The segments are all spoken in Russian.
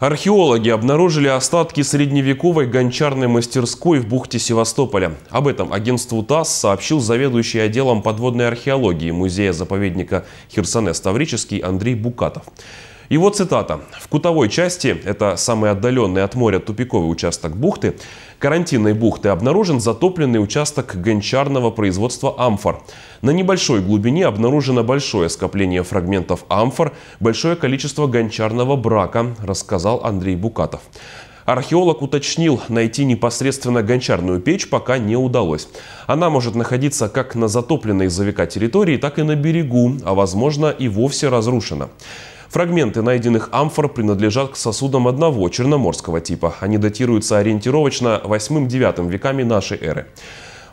Археологи обнаружили остатки средневековой гончарной мастерской в бухте Севастополя. Об этом агентству ТАСС сообщил заведующий отделом подводной археологии музея-заповедника Херсонес Таврический Андрей Букатов. Его цитата. «В кутовой части, это самый отдаленный от моря тупиковый участок бухты, карантинной бухты обнаружен затопленный участок гончарного производства амфор. На небольшой глубине обнаружено большое скопление фрагментов амфор, большое количество гончарного брака», рассказал Андрей Букатов. Археолог уточнил, найти непосредственно гончарную печь пока не удалось. Она может находиться как на затопленной за века территории, так и на берегу, а возможно и вовсе разрушена. Фрагменты найденных амфор принадлежат к сосудам одного черноморского типа. Они датируются ориентировочно 8-9 веками нашей эры.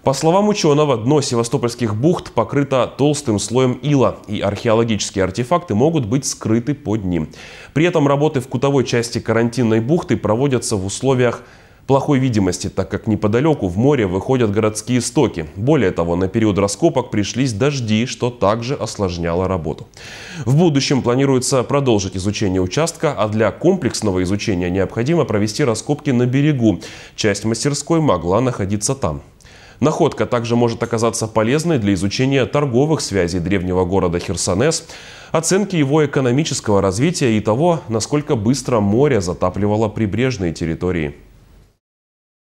По словам ученого, дно севастопольских бухт покрыто толстым слоем ила, и археологические артефакты могут быть скрыты под ним. При этом работы в кутовой части карантинной бухты проводятся в условиях плохой видимости, так как неподалеку в море выходят городские стоки. Более того, на период раскопок пришлись дожди, что также осложняло работу. В будущем планируется продолжить изучение участка, а для комплексного изучения необходимо провести раскопки на берегу. Часть мастерской могла находиться там. Находка также может оказаться полезной для изучения торговых связей древнего города Херсонес, оценки его экономического развития и того, насколько быстро море затапливало прибрежные территории.